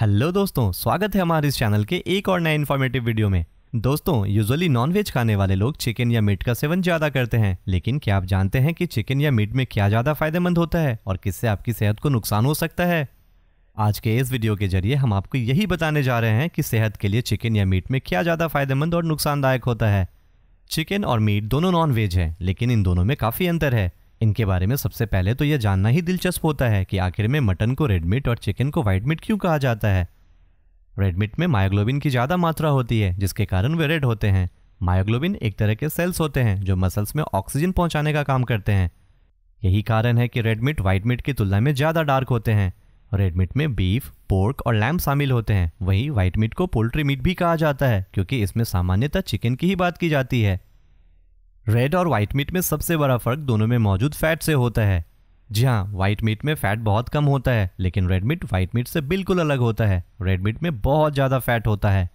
hello दोस्तों स्वागत है हमारे इस चैनल के एक और नए इन्फॉर्मेटिव वीडियो में दोस्तों यूजुअली नॉनवेज खाने वाले लोग चिकन या मीट का सेवन ज़्यादा करते हैं लेकिन क्या आप जानते हैं कि चिकन या मीट में क्या ज़्यादा फायदेमंद होता है और किससे आपकी सेहत को नुकसान हो सकता है आज के इस वीडियो के जरिए हम आपको यही बताने जा रहे हैं कि सेहत के लिए चिकन या मीट में क्या ज़्यादा फायदेमंद और नुकसानदायक होता है चिकन और मीट दोनों नॉन वेज हैं लेकिन इन दोनों में काफ़ी अंतर है इनके बारे में सबसे पहले तो यह जानना ही दिलचस्प होता है कि आखिर में मटन को रेड मीट और चिकन को वाइट मीट क्यों कहा जाता है रेड मीट में मायोग्लोबिन की ज़्यादा मात्रा होती है जिसके कारण वे रेड होते हैं मायोग्लोबिन एक तरह के सेल्स होते हैं जो मसल्स में ऑक्सीजन पहुंचाने का काम करते हैं यही कारण है कि रेड मीट वाइट मीट की तुलना में ज़्यादा डार्क होते हैं रेड मीट में बीफ पोर्क और लैम्ब शामिल होते हैं वहीं व्हाइट मीट को पोल्ट्री मीट भी कहा जाता है क्योंकि इसमें सामान्यतः चिकन की ही बात की जाती है रेड और व्हाइट मीट में सबसे बड़ा फर्क दोनों में मौजूद फैट से होता है जी हाँ व्हाइट मीट में फैट बहुत कम होता है लेकिन रेड मीट व्हाइट मीट से बिल्कुल अलग होता है रेड मीट में बहुत ज़्यादा फैट होता है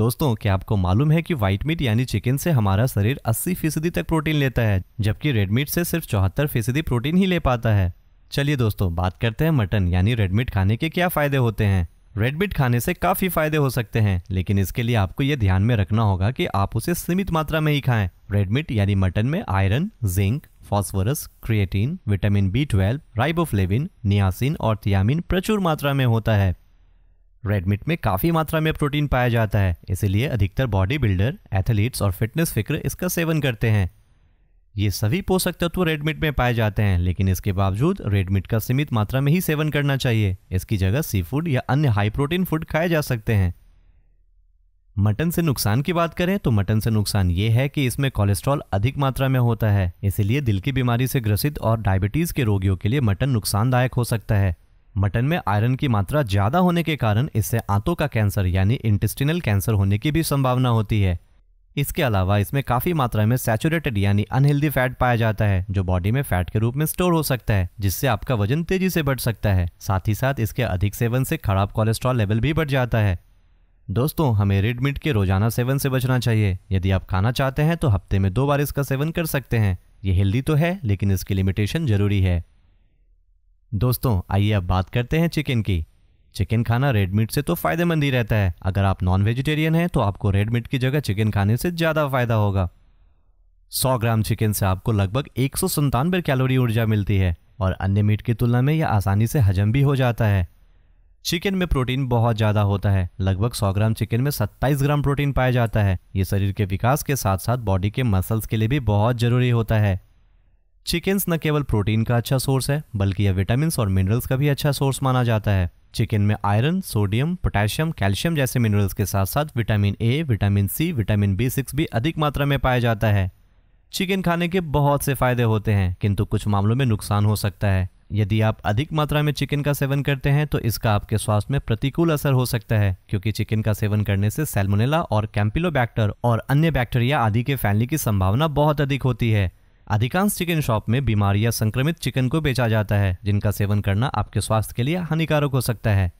दोस्तों क्या आपको मालूम है कि व्हाइट मीट यानी चिकन से हमारा शरीर 80 फीसदी तक प्रोटीन लेता है जबकि रेड मीट से सिर्फ चौहत्तर फीसदी प्रोटीन ही ले पाता है चलिए दोस्तों बात करते हैं मटन यानी रेडमिट खाने के क्या फ़ायदे होते हैं रेडमिट खाने से काफ़ी फ़ायदे हो सकते हैं लेकिन इसके लिए आपको ये ध्यान में रखना होगा कि आप उसे सीमित मात्रा में ही खाएं रेडमिट यानी मटन में iron zinc phosphorus creatine vitamin B twelve riboflavin niacin और थियामिन प्रचुर मात्रा में होता है रेडमिट में काफ़ी मात्रा में प्रोटीन पाया जाता है इसीलिए अधिकतर बॉडी बिल्डर एथलीट्स और फिटनेस फिक्र इसका सेवन करते हैं ये सभी पोषक तत्व रेडमिट में पाए जाते हैं लेकिन इसके बावजूद रेडमिट का सीमित मात्रा में ही सेवन करना चाहिए इसकी जगह सी फूड या अन्य हाई प्रोटीन फूड खाए जा सकते हैं मटन से नुकसान की बात करें तो मटन से नुकसान ये है कि इसमें कोलेस्ट्रॉल अधिक मात्रा में होता है इसीलिए दिल की बीमारी से ग्रसित और डायबिटीज़ के रोगियों के लिए मटन नुकसानदायक हो सकता है मटन में आयरन की मात्रा ज़्यादा होने के कारण इससे आंतों का कैंसर यानी इंटेस्टिनल कैंसर होने की भी संभावना होती है इसके अलावा इसमें काफी मात्रा में सैचुरेटेड यानी अनहेल्दी फैट पाया जाता है जो बॉडी में फैट के रूप में स्टोर हो सकता है जिससे आपका वजन तेजी से बढ़ सकता है साथ ही साथ इसके अधिक सेवन से खराब कोलेस्ट्रॉल लेवल भी बढ़ जाता है दोस्तों हमें रेड मीट के रोजाना सेवन से बचना चाहिए यदि आप खाना चाहते हैं तो हफ्ते में दो बार इसका सेवन कर सकते हैं ये हेल्दी तो है लेकिन इसकी लिमिटेशन जरूरी है दोस्तों आइए अब बात करते हैं चिकन की चिकन खाना रेड मीट से तो फायदेमंद ही रहता है अगर आप नॉन वेजिटेरियन हैं तो आपको रेड मीट की जगह चिकन खाने से ज़्यादा फायदा होगा 100 ग्राम चिकन से आपको लगभग एक सौ संतानवे कैलोरी ऊर्जा मिलती है और अन्य मीट की तुलना में यह आसानी से हजम भी हो जाता है चिकन में प्रोटीन बहुत ज़्यादा होता है लगभग 100 ग्राम चिकन में 27 ग्राम प्रोटीन पाया जाता है ये शरीर के विकास के साथ साथ बॉडी के मसल्स के लिए भी बहुत ज़रूरी होता है चिकन्स न केवल प्रोटीन का अच्छा सोर्स है बल्कि यह विटामिन और मिनरल्स का भी अच्छा सोर्स माना जाता है चिकन में आयरन सोडियम पोटेशियम कैल्शियम जैसे मिनरल्स के साथ साथ vitamin A vitamin C vitamin B six भी अधिक मात्रा में पाया जाता है चिकन खाने के बहुत से फ़ायदे होते हैं किंतु कुछ मामलों में नुकसान हो सकता है यदि आप अधिक मात्रा में चिकन का सेवन करते हैं तो इसका आपके स्वास्थ्य में प्रतिकूल असर हो सकता है क्योंकि चिकन का सेवन करने से सेल्मोनेला और कैंपिलोबैक्टर और अन्य बैक्टीरिया आदि के फैलने की संभावना बहुत अधिक होती है अधिकांश चिकन शॉप में बीमार या संक्रमित चिकन को बेचा जाता है जिनका सेवन करना आपके स्वास्थ्य के लिए हानिकारक हो सकता है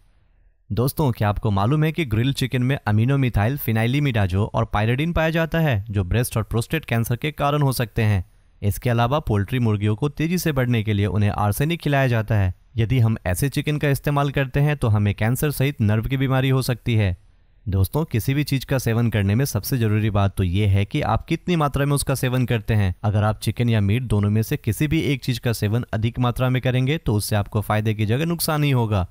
दोस्तों क्या आपको मालूम है कि ग्रिल चिकन में अमीनो मिथाइल फिनाइलीमिडाजो और पायरेडिन पाया जाता है जो ब्रेस्ट और प्रोस्टेट कैंसर के कारण हो सकते हैं इसके अलावा पोल्ट्री मुर्गियों को तेजी से बढ़ने के लिए उन्हें आर्सेनिक खिलाया जाता है यदि हम ऐसे चिकन का इस्तेमाल करते हैं तो हमें कैंसर सहित नर्व की बीमारी हो सकती है दोस्तों किसी भी चीज का सेवन करने में सबसे जरूरी बात तो ये है कि आप कितनी मात्रा में उसका सेवन करते हैं अगर आप चिकन या मीट दोनों में से किसी भी एक चीज का सेवन अधिक मात्रा में करेंगे तो उससे आपको फायदे की जगह नुकसान ही होगा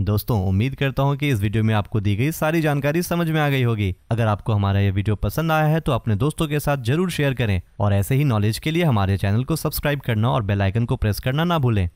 दोस्तों उम्मीद करता हूं कि इस वीडियो में आपको दी गई सारी जानकारी समझ में आ गई होगी अगर आपको हमारा यह वीडियो पसंद आया है तो अपने दोस्तों के साथ जरूर शेयर करें और ऐसे ही नॉलेज के लिए हमारे चैनल को सब्सक्राइब करना और बेलाइकन को प्रेस करना ना भूलें